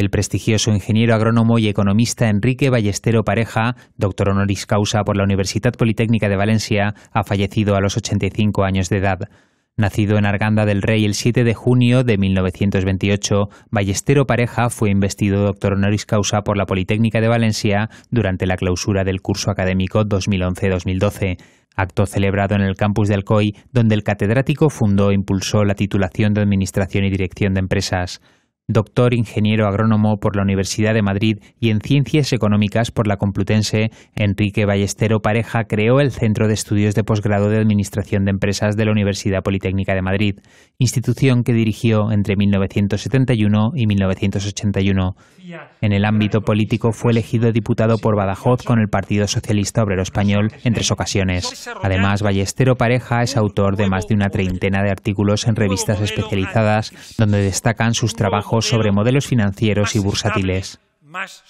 El prestigioso ingeniero agrónomo y economista Enrique Ballestero Pareja, doctor honoris causa por la Universidad Politécnica de Valencia, ha fallecido a los 85 años de edad. Nacido en Arganda del Rey el 7 de junio de 1928, Ballestero Pareja fue investido doctor honoris causa por la Politécnica de Valencia durante la clausura del curso académico 2011-2012, acto celebrado en el campus de Alcoy, donde el catedrático fundó e impulsó la titulación de Administración y Dirección de Empresas doctor ingeniero agrónomo por la Universidad de Madrid y en Ciencias Económicas por la Complutense, Enrique Ballestero Pareja creó el Centro de Estudios de Posgrado de Administración de Empresas de la Universidad Politécnica de Madrid, institución que dirigió entre 1971 y 1981. En el ámbito político fue elegido diputado por Badajoz con el Partido Socialista Obrero Español en tres ocasiones. Además, Ballestero Pareja es autor de más de una treintena de artículos en revistas especializadas donde destacan sus trabajos sobre modelos financieros y bursátiles. Más